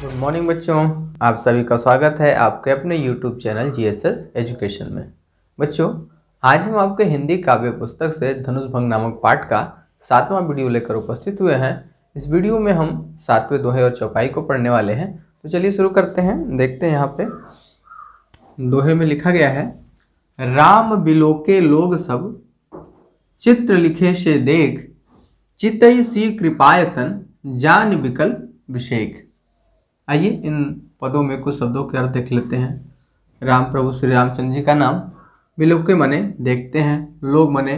good morning बच्चों आप सभी का स्वागत है आपके अपने यूट्यूब चैनल जी एजुकेशन में बच्चों आज हम आपके हिंदी काव्य पुस्तक से धनुष भंग नामक पाठ का सातवां वीडियो लेकर उपस्थित हुए हैं इस वीडियो में हम सातवें दोहे और चौपाई को पढ़ने वाले हैं तो चलिए शुरू करते हैं देखते हैं यहाँ पे दोहे में लिखा गया है राम बिलोके लोग सब चित्र लिखे से देख चितई सी कृपायतन जान विकल्प अभिषेक आइए इन पदों में कुछ शब्दों के अर्थ देख लेते हैं राम प्रभु श्री रामचंद्र जी का नाम विलोक के मने देखते हैं लोग मने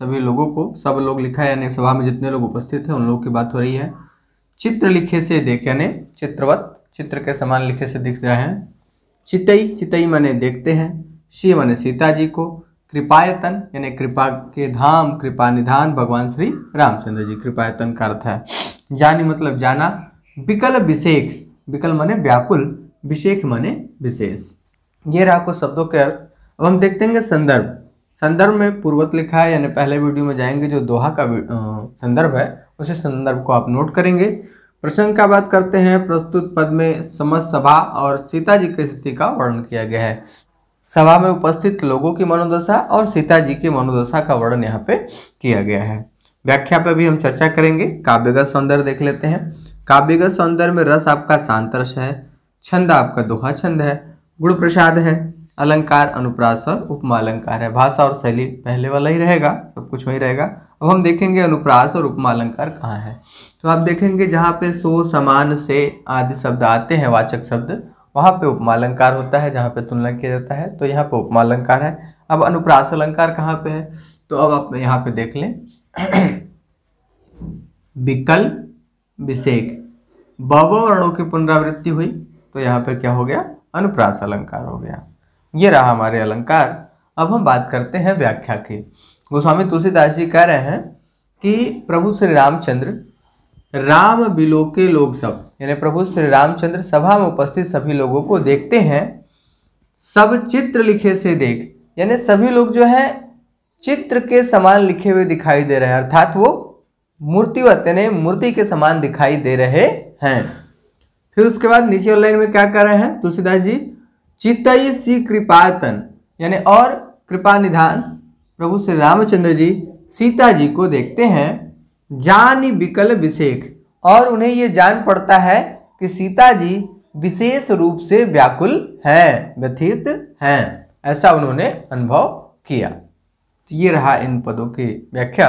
सभी लोगों को सब लोग लिखा यानी सभा में जितने लोग उपस्थित हैं उन लोगों की बात हो रही है चित्र लिखे से देख यानी चित्रवत चित्र के समान लिखे से दिख रहे हैं चितई चितई मने देखते हैं शिव मने सीता जी को कृपायतन यानी कृपा के धाम कृपा निधान भगवान श्री रामचंद्र जी कृपायतन का अर्थ है जानी मतलब जाना विकल विशेख विकल माने व्याकुल विशेख माने विशेष ये रहा कुछ शब्दों के अर्थ अब हम देखते हैं संदर्भ संदर्भ में पूर्वत लिखा है यानी पहले वीडियो में जाएंगे जो दोहा का संदर्भ है उसे संदर्भ को आप नोट करेंगे प्रसंग का बात करते हैं प्रस्तुत पद में समझ सभा और सीता जी की स्थिति का वर्णन किया गया है सभा में उपस्थित लोगों की मनोदशा और सीता जी की मनोदशा का वर्णन यहाँ पे किया गया है व्याख्या पर भी हम चर्चा करेंगे काव्य का सौंदर्य देख लेते हैं काव्यगत सौंदर्य में रस आपका शांत रस है छंद आपका दोहा छंद है गुण प्रसाद है अलंकार अनुप्रास और उपमा अलंकार है भाषा और शैली पहले वाला ही रहेगा सब कुछ वही रहेगा अब हम देखेंगे अनुप्रास और उपमा अलंकार कहाँ है तो आप देखेंगे जहाँ पे सो समान से आदि शब्द आते हैं वाचक शब्द वहाँ पे उपमा अलंकार होता है जहाँ पे तुलना किया जाता है तो यहाँ पे उपमा अलंकार है अब अनुप्रास अलंकार कहाँ पे है तो अब आप यहाँ पे देख लें विकल्प विषेक बव वर्णों की पुनरावृत्ति हुई तो यहाँ पे क्या हो गया अनुप्रास अलंकार हो गया ये रहा हमारे अलंकार अब हम बात करते हैं व्याख्या की गोस्वामी तुलसीदास जी कह रहे हैं कि प्रभु श्री रामचंद्र राम बिलोके लोग सब यानी प्रभु श्री रामचंद्र सभा में उपस्थित सभी लोगों को देखते हैं सब चित्र लिखे से देख यानी सभी लोग जो है चित्र के समान लिखे हुए दिखाई दे रहे हैं अर्थात वो मूर्ति तेने मूर्ति के समान दिखाई दे रहे हैं फिर उसके बाद नीचे लाइन में क्या कर रहे हैं तुलसीदास जी चितई सी कृपातन यानी और कृपा निधान प्रभु श्री रामचंद्र जी सीता जी को देखते हैं जान विकल विशेख और उन्हें ये जान पड़ता है कि सीता जी विशेष रूप से व्याकुल हैं व्यथित हैं ऐसा उन्होंने अनुभव किया तो ये रहा इन पदों की व्याख्या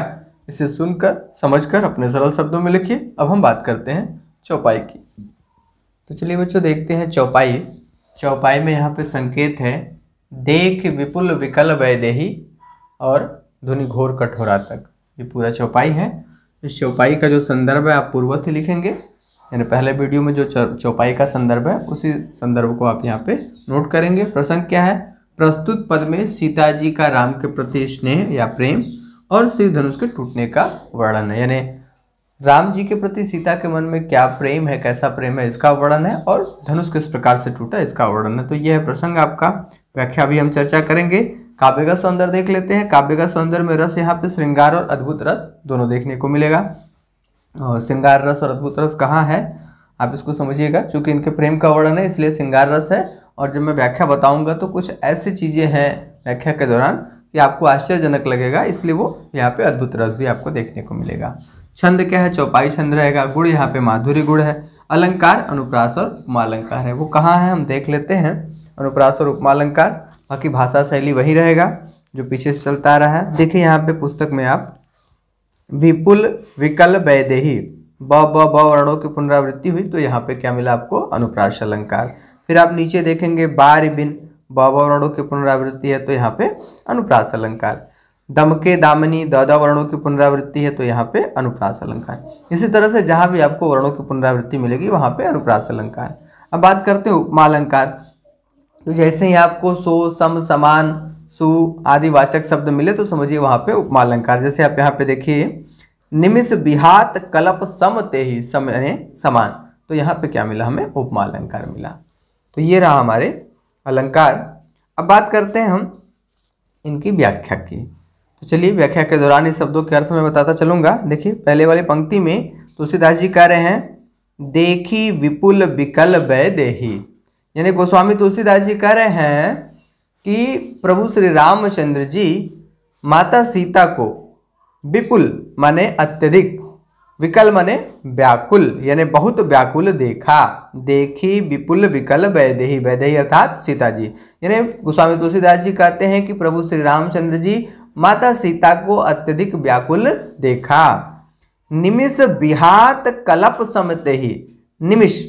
इसे सुनकर समझकर अपने सरल शब्दों में लिखिए अब हम बात करते हैं चौपाई की तो चलिए बच्चों देखते हैं चौपाई चौपाई में यहाँ पे संकेत है देख विपुल विकल वैदेही और ध्वनि घोर कठोरा तक ये पूरा चौपाई है इस चौपाई का जो संदर्भ है आप पूर्वत ही लिखेंगे यानी पहले वीडियो में जो चौपाई का संदर्भ है उसी संदर्भ को आप यहाँ पे नोट करेंगे प्रसंग क्या है प्रस्तुत पद में सीता जी का राम के प्रति स्नेह या प्रेम और श्री धनुष के टूटने का वर्णन है यानी राम जी के प्रति सीता के मन में क्या प्रेम है कैसा प्रेम है इसका वर्णन है और धनुष किस प्रकार से टूटा इसका वर्णन है तो यह है प्रसंग आपका व्याख्या भी हम चर्चा करेंगे काव्य का सौंदर्य देख लेते हैं काव्य का सौंदर्य में रस यहाँ पे श्रृंगार और अद्भुत रस दोनों देखने को मिलेगा और श्रृंगार रस और अद्भुत रस कहाँ है आप इसको समझिएगा चूंकि इनके प्रेम का वर्णन है इसलिए श्रृंगार रस है और जब मैं व्याख्या बताऊंगा तो कुछ ऐसी चीज़ें हैं व्याख्या के दौरान ये आपको आश्चर्यजनक लगेगा इसलिए वो यहाँ पे अद्भुत रस भी आपको देखने को मिलेगा छंद क्या है चौपाई छंद रहेगा गुड़ यहाँ पे माधुरी गुड़ है अलंकार अनुप्रास और उपमालंकार है वो कहाँ है हम देख लेते हैं अनुप्रास और उपमालंकार बाकी भाषा शैली वही रहेगा जो पीछे से चलता आ रहा है देखिए यहाँ पे पुस्तक में आप विपुल विकल वैदेही ब वर्णों की पुनरावृत्ति हुई तो यहाँ पे क्या मिला आपको अनुप्रास अलंकार फिर आप नीचे देखेंगे बार बिन बाबा वर्णों की पुनरावृत्ति है तो यहाँ पे अनुप्रास अलंकार दम के दामनी दादा वर्णों की पुनरावृत्ति है तो यहाँ पे अनुप्रास अलंकार इसी तरह से जहाँ भी आपको वर्णों की पुनरावृत्ति मिलेगी वहाँ पे अनुप्रास अलंकार अब बात करते हैं उपमा अलंकार तो जैसे ही आपको सो सम समान सु आदि वाचक शब्द मिले तो समझिए वहाँ पे उपमा अलंकार जैसे आप यहाँ पे देखिए निमिष बिहात कलप सम ते ही समय समान तो यहाँ पे क्या मिला हमें उपमा अलंकार मिला तो ये रहा हमारे अलंकार अब बात करते हैं हम इनकी व्याख्या की तो चलिए व्याख्या के दौरान इन शब्दों के अर्थ में बताता चलूंगा देखिए पहले वाली पंक्ति में तुलसीदास जी कह रहे हैं देखी विपुल विकल वै देही यानी गोस्वामी तुलसीदास जी कह रहे हैं कि प्रभु श्री रामचंद्र जी माता सीता को विपुल माने अत्यधिक विकल मने व्याकुल यानी बहुत व्याकुल देखा देखी विपुल विकल वैदेही वैदेही अर्थात सीता जी यानी गोस्वामी तुलसीदास जी कहते हैं कि प्रभु श्री रामचंद्र जी माता सीता को अत्यधिक व्याकुल देखा निमिष बिहात कलप समते ही निमिष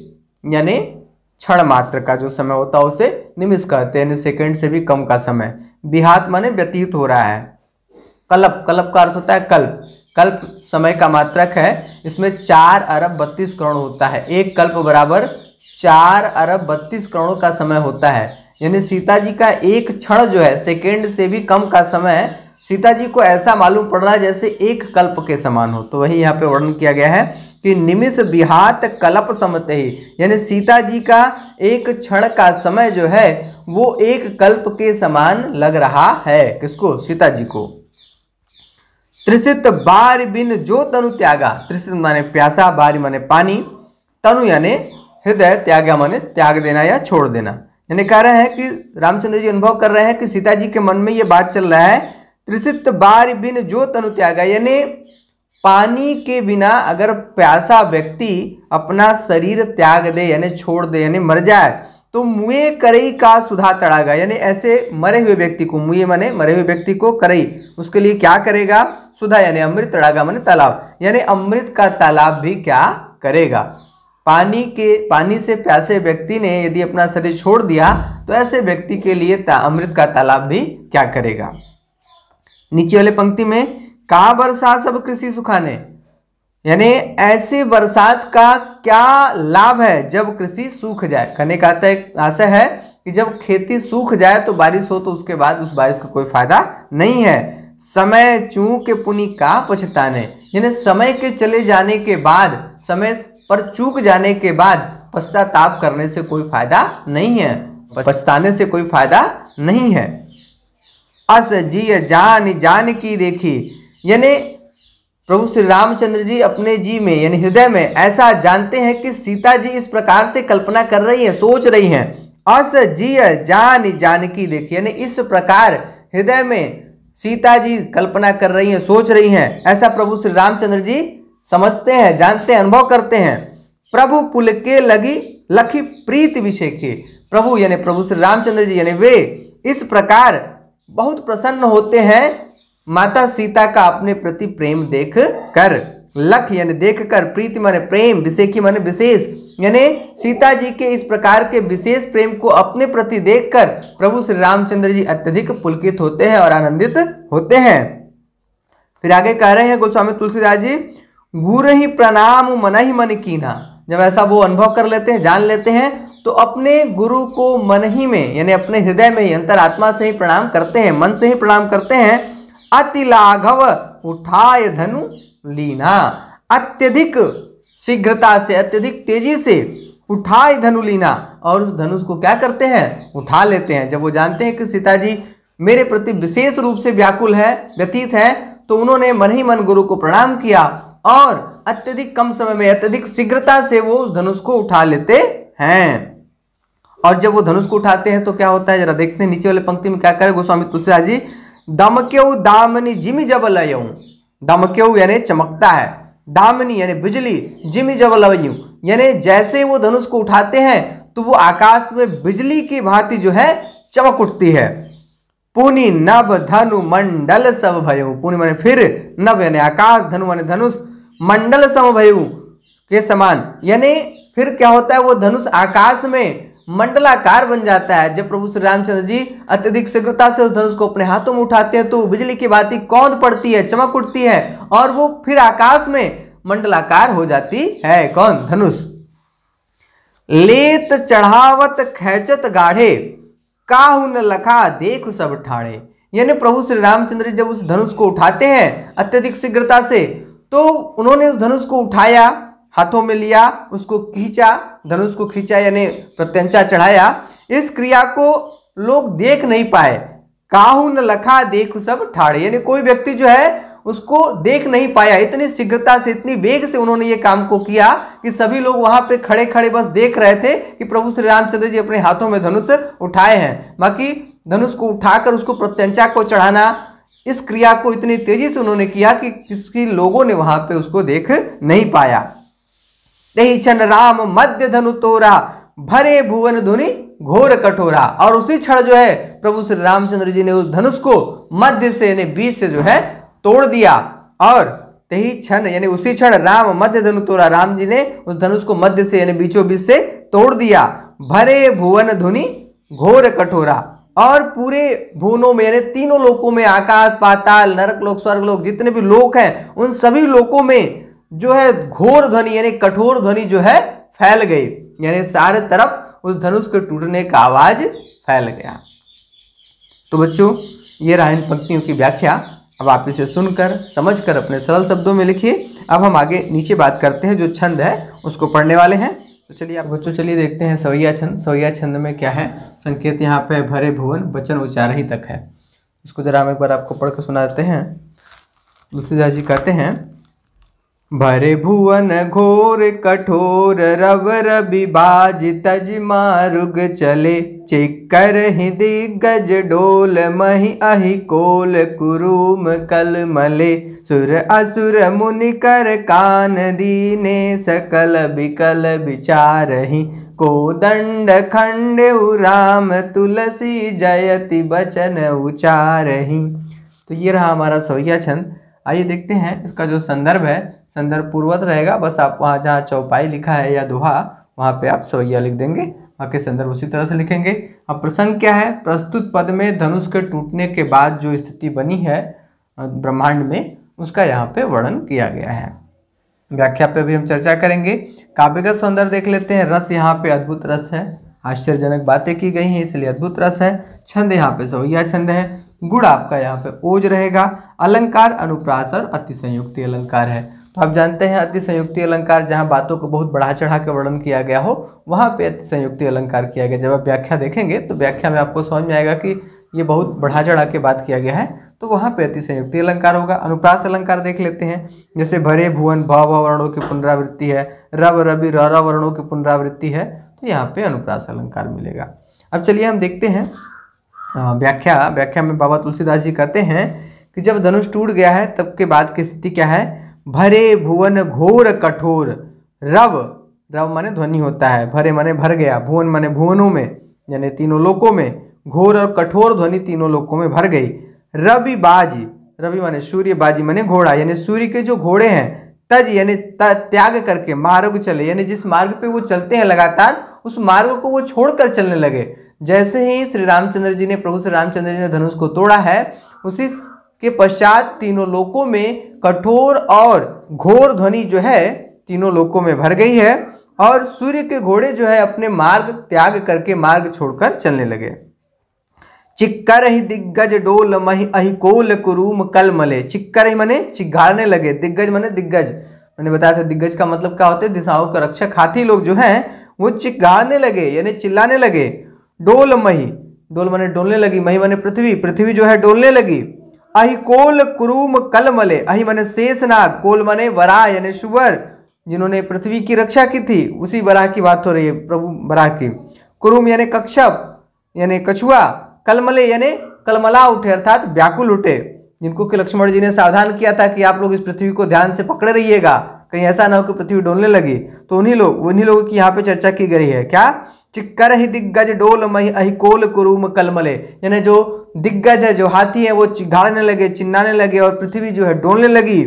यानी क्षण मात्र का जो समय होता है उसे निमिष कहते हैं सेकेंड से भी कम का समय बिहात माने व्यतीत हो रहा है कलप कलप का अर्थ होता है कल्प कल्प समय का मात्रक है इसमें चार अरब बत्तीस करोड़ होता है एक कल्प बराबर चार अरब बत्तीस करोड़ का समय होता है यानी सीता जी का एक क्षण जो है सेकेंड से भी कम का समय सीता जी को ऐसा मालूम पड़ रहा है जैसे एक कल्प के समान हो तो वही यहाँ पे वर्णन किया गया है कि निमिष बिहात कल्प समते ही यानी सीता जी का एक क्षण का समय जो है वो एक कल्प के समान लग रहा है किसको सीता जी को ત્રિષિત बार बिन जो तनु त्यागा ત્રિષિત माने प्यासा बार माने पानी तनु यानी हृदय त्यागा माने त्याग देना या छोड़ देना यानी कह रहे हैं कि रामचंद्र जी अनुभव कर रहे हैं कि सीता जी के मन में ये बात चल रहा है त्रिषित बार बिन जो तनु त्यागा यानी पानी के बिना अगर प्यासा व्यक्ति अपना शरीर त्याग दे यानी छोड़ दे यानी मर जाए तो मुए करई का सुधा तड़ागा यानी ऐसे मरे हुए व्यक्ति को मुए माने मरे हुए व्यक्ति को करई उसके लिए क्या करेगा सुधा यानी अमृत तड़ागा माने तालाब यानी अमृत का तालाब भी क्या करेगा पानी के पानी से प्यासे व्यक्ति ने यदि अपना शरीर छोड़ दिया तो ऐसे व्यक्ति के लिए अमृत का तालाब भी क्या करेगा नीचे वाले पंक्ति में का बरसात सब कृषि सुखाने यानी ऐसे बरसात का क्या लाभ है जब कृषि सूख जाए कहने का तो आशा है कि जब खेती सूख जाए तो बारिश हो तो उसके बाद उस बारिश का कोई फायदा नहीं है समय चूक पुनि का पछताने यानी समय के चले जाने के बाद समय पर चूक जाने के बाद पश्चाताप करने से कोई फायदा नहीं है पछताने से कोई फायदा नहीं है अस जी जान जान की देखी यानी प्रभु श्री रामचंद्र जी अपने जी में यानी हृदय में ऐसा जानते हैं कि सीता जी इस प्रकार से कल्पना कर रही हैं सोच रही हैं अस जी जान जानकी देखी यानी इस प्रकार हृदय में सीता जी कल्पना कर रही हैं सोच रही हैं ऐसा प्रभु श्री रामचंद्र जी समझते हैं जानते हैं अनुभव करते हैं प्रभु पुल के लगी लखी प्रीत विषय के प्रभु यानी प्रभु श्री रामचंद्र जी यानी वे इस प्रकार बहुत प्रसन्न होते हैं माता सीता का अपने प्रति प्रेम देख कर लख यानी देखकर प्रीति माने प्रेम विशेखी माने विशेष यानी सीता जी के इस प्रकार के विशेष प्रेम को अपने प्रति देखकर प्रभु श्री रामचंद्र जी अत्यधिक पुलकित होते हैं और आनंदित होते हैं फिर आगे कह रहे हैं गोस्वामी तुलसीदास जी गुर ही प्रणाम मन ही मन कीना जब ऐसा वो अनुभव कर लेते हैं जान लेते हैं तो अपने गुरु को मन ही में यानी अपने हृदय में ही अंतरात्मा से ही प्रणाम करते हैं मन से ही प्रणाम करते हैं अति लाघव उठाय धनु लीना अत्यधिक शीघ्रता से अत्यधिक तेजी से उठाए धनु लीना और उस धनुष को क्या करते हैं उठा लेते हैं जब वो जानते हैं कि सीताजी मेरे प्रति विशेष रूप से व्याकुल है व्यतीत है तो उन्होंने मन ही मन गुरु को प्रणाम किया और अत्यधिक कम समय में अत्यधिक शीघ्रता से वो उस धनुष को उठा लेते हैं और जब वो धनुष को उठाते हैं तो क्या होता है जरा देखते हैं नीचे वाले पंक्ति में क्या करे गोस्वामी तुलसीदास जी दमकेऊ दामनी जिमी जबल अयऊ दमकेऊ यानी चमकता है दामनी यानी बिजली जिमी जबल यानी जैसे वो धनुष को उठाते हैं तो वो आकाश में बिजली की भांति जो है चमक उठती है पुनि नभ धनु मंडल सब भयु पुनि माने फिर नभ यानी आकाश धनु माने धनुष मंडल सम भयु के समान यानी फिर क्या होता है वो धनुष आकाश में मंडलाकार बन जाता है जब प्रभु श्री रामचंद्र जी अत्यधिक शीघ्रता से उस धनुष को अपने हाथों में उठाते हैं तो बिजली की बाती कौंद पड़ती है चमक उठती है और वो फिर आकाश में मंडलाकार हो जाती है कौन धनुष लेत चढ़ावत खैचत गाढ़े काहू न लखा देख सब ठाड़े यानी प्रभु श्री रामचंद्र जी जब उस धनुष को उठाते हैं अत्यधिक शीघ्रता से तो उन्होंने उस धनुष को उठाया हाथों में लिया उसको खींचा धनुष को खींचा यानी प्रत्यंचा चढ़ाया इस क्रिया को लोग देख नहीं पाए काहू न लखा देख सब ठाड़े यानी कोई व्यक्ति जो है उसको देख नहीं पाया इतनी शीघ्रता से इतनी वेग से उन्होंने ये काम को किया कि सभी लोग वहां पे खड़े खड़े बस देख रहे थे कि प्रभु श्री रामचंद्र जी अपने हाथों में धनुष उठाए हैं बाकी धनुष को उठाकर उसको प्रत्यंचा को चढ़ाना इस क्रिया को इतनी तेजी से उन्होंने किया कि किसकी लोगों ने वहां पे उसको देख नहीं पाया दही छन राम मध्य धनु तोरा भरे भुवन धुनि घोर कठोरा और उसी क्षण जो है प्रभु श्री रामचंद्र जी ने उस धनुष को मध्य से यानी बीच से जो है तोड़ दिया और तही क्षण यानी उसी क्षण राम मध्य धनु तोरा राम जी ने उस धनुष को मध्य से यानी बीचों बीच से तोड़ दिया भरे भुवन धुनि घोर कठोरा और पूरे भुवनों में यानी तीनों लोकों में आकाश पाताल नरक लोक स्वर्ग लोक जितने भी लोक हैं उन सभी लोकों में जो है घोर ध्वनि यानी कठोर ध्वनि जो है फैल गई यानी सारे तरफ उस धनुष के टूटने का आवाज फैल गया तो बच्चों ये रहा इन पंक्तियों की व्याख्या अब आप इसे सुनकर समझकर अपने सरल शब्दों में लिखिए अब हम आगे नीचे बात करते हैं जो छंद है उसको पढ़ने वाले हैं तो चलिए आप बच्चों चलिए देखते हैं सवैया छंद सवैया छंद में क्या है संकेत यहाँ पे भरे भुवन वचन उचार ही तक है इसको जरा हम एक बार आपको पढ़ कर सुना देते हैं तुलसीदास जी कहते हैं भरे भुवन घोर कठोर रवर बाज तज मारुग चले चिकर ही दिग्गज डोल मही अहि कोल कुरूम कल मले सुर असुर मुनि कर कान दीने सकल बिकल विचारही को दंड खंड राम तुलसी जयति बचन उचारही तो ये रहा हमारा सोया छंद आइए देखते हैं इसका जो संदर्भ है संदर्भ पूर्वत रहेगा बस आप वहाँ जहाँ चौपाई लिखा है या दोहा वहाँ पे आप सवैया लिख देंगे बाकी संदर्भ उसी तरह से लिखेंगे अब प्रसंग क्या है प्रस्तुत पद में धनुष के टूटने के बाद जो स्थिति बनी है ब्रह्मांड में उसका यहाँ पे वर्णन किया गया है व्याख्या पे भी हम चर्चा करेंगे काव्यगत सौंदर्य देख लेते हैं रस यहाँ पे अद्भुत रस है आश्चर्यजनक बातें की गई हैं इसलिए अद्भुत रस है छंद यहाँ पे सवैया छंद है गुड़ आपका यहाँ पे ओज रहेगा अलंकार अनुप्रास और अतिसंयुक्ति अलंकार है तो आप जानते हैं अति संयुक्ति अलंकार जहाँ बातों को बहुत बढ़ा चढ़ा के वर्णन किया गया हो वहाँ पे अति संयुक्ति अलंकार किया गया जब आप व्याख्या देखेंगे तो व्याख्या में आपको समझ में आएगा कि ये बहुत बढ़ा चढ़ा के बात किया गया है तो वहाँ पे अति संयुक्ति अलंकार होगा अनुप्रास अलंकार देख लेते हैं जैसे भरे भुवन भाव भाव वर्णों की पुनरावृत्ति है रव रवि रव वर्णों की पुनरावृत्ति है तो यहाँ पे अनुप्रास अलंकार मिलेगा अब चलिए हम देखते हैं व्याख्या व्याख्या में बाबा तुलसीदास जी कहते हैं कि जब धनुष टूट गया है तब के बाद की स्थिति क्या है भरे भुवन घोर कठोर रव रव माने ध्वनि होता है भरे माने भर गया भुवन माने भुवनों में यानी तीनों लोकों में घोर और कठोर ध्वनि तीनों लोकों में भर गई रवि बाजी रवि माने सूर्य बाजी माने घोड़ा यानी सूर्य के जो घोड़े हैं तज यानी त्याग करके मार्ग चले यानी जिस मार्ग पे वो चलते हैं लगातार उस मार्ग को वो छोड़कर चलने लगे जैसे ही श्री रामचंद्र जी ने प्रभु श्री रामचंद्र जी ने धनुष को तोड़ा है उसी के पश्चात तीनों लोकों में कठोर और घोर ध्वनि जो है तीनों लोकों में भर गई है और सूर्य के घोड़े जो है अपने मार्ग त्याग करके मार्ग छोड़कर चलने लगे चिक्कर ही दिग्गज डोल मही अहिकोल कुरूम कल मले चिक्कर ही मने चिगाड़ने लगे दिग्गज मने दिग्गज मैंने बताया था दिग्गज का मतलब क्या होता है दिशाओं का रक्षक हाथी लोग जो हैं वो चिगाड़ने लगे यानी चिल्लाने लगे डोल मही डोल मने डोलने लगी मही मने पृथ्वी पृथ्वी जो है डोलने लगी अहिकोल क्रूम कलमले अही मने शेषनाग कोल मने वराह यानी सुवर जिन्होंने पृथ्वी की रक्षा की थी उसी वराह की बात हो रही है प्रभु वराह की क्रूम यानी कक्षप यानी कछुआ कलमले यानी कलमला उठे अर्थात व्याकुल उठे जिनको कि लक्ष्मण जी ने सावधान किया था कि आप लोग इस पृथ्वी को ध्यान से पकड़े रहिएगा कहीं ऐसा ना हो कि पृथ्वी डोलने लगी तो उन्हीं लोग उन्हीं लोगों की यहाँ पे चर्चा की गई है क्या चिक्कर ही दिग्गज डोल मही कोल कुरूम कलमले यानी जो दिग्गज है जो हाथी है वो चिघाड़ने लगे चिन्नाने लगे और पृथ्वी जो है डोलने लगी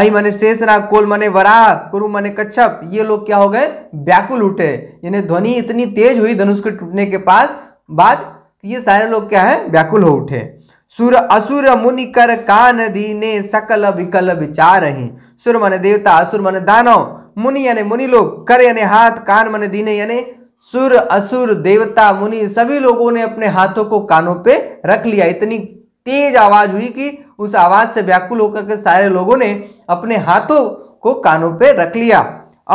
अहि मने शेषनाग कोल मने वराह कुरु मने कच्छप ये लोग क्या हो गए व्याकुल उठे यानी ध्वनि इतनी तेज हुई धनुष के टूटने के पास बाद ये सारे लोग क्या है व्याकुल हो उठे सुर असुर मुनि कर कान दीने सकल विकल विचार ही सुर मने देवता असुर मने दानव मुनि यानी मुनि लोग कर यानी हाथ कान मन दीने यानी सुर असुर देवता मुनि सभी लोगों ने अपने हाथों को कानों पे रख लिया इतनी तेज आवाज हुई कि उस आवाज से व्याकुल होकर के सारे लोगों ने अपने हाथों को कानों पे रख लिया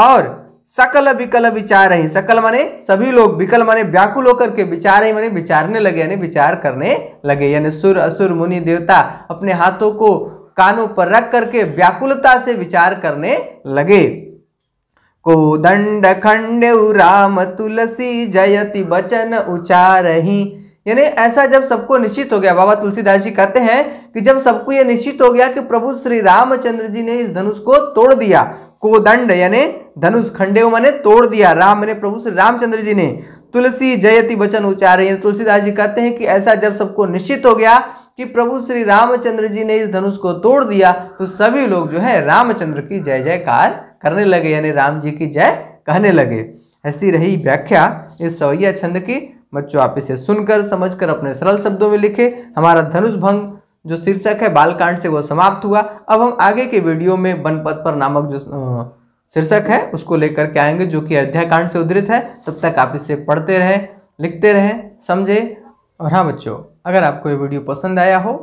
और सकल विकल विचार ही सकल माने सभी लोग विकल माने व्याकुल होकर के विचार ही माने विचारने लगे यानी विचार करने लगे यानी सुर असुर मुनि देवता अपने हाथों को कानों पर रख करके व्याकुलता से विचार करने लगे दंड खंड राम तुलसी जयति बचन उचारही यानी ऐसा जब सबको निश्चित हो गया बाबा तुलसीदास जी कहते हैं कि जब सबको यह निश्चित हो गया कि प्रभु श्री रामचंद्र जी ने इस धनुष को तोड़ दिया को दंड यानी धनुष खंडे मैंने तोड़ दिया राम ने प्रभु श्री रामचंद्र जी ने तुलसी जयति वचन उच्चारे तुलसीदास जी कहते हैं कि ऐसा जब सबको निश्चित हो गया कि प्रभु श्री रामचंद्र जी ने इस धनुष को तोड़ दिया तो सभी लोग जो है रामचंद्र की जय जयकार करने लगे यानी राम जी की जय कहने लगे ऐसी रही व्याख्या इस सवैया छंद की बच्चों आप इसे सुनकर समझकर अपने सरल शब्दों में लिखे हमारा धनुष भंग जो शीर्षक है बालकांड से वो समाप्त हुआ अब हम आगे के वीडियो में वनपथ पर नामक जो शीर्षक है उसको लेकर के आएंगे जो कि अध्याय कांड से उद्धृत है तब तक आप इसे पढ़ते रहें लिखते रहें समझें और हाँ बच्चों अगर आपको ये वीडियो पसंद आया हो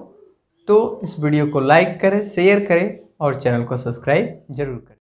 तो इस वीडियो को लाइक करें शेयर करें और चैनल को सब्सक्राइब जरूर करें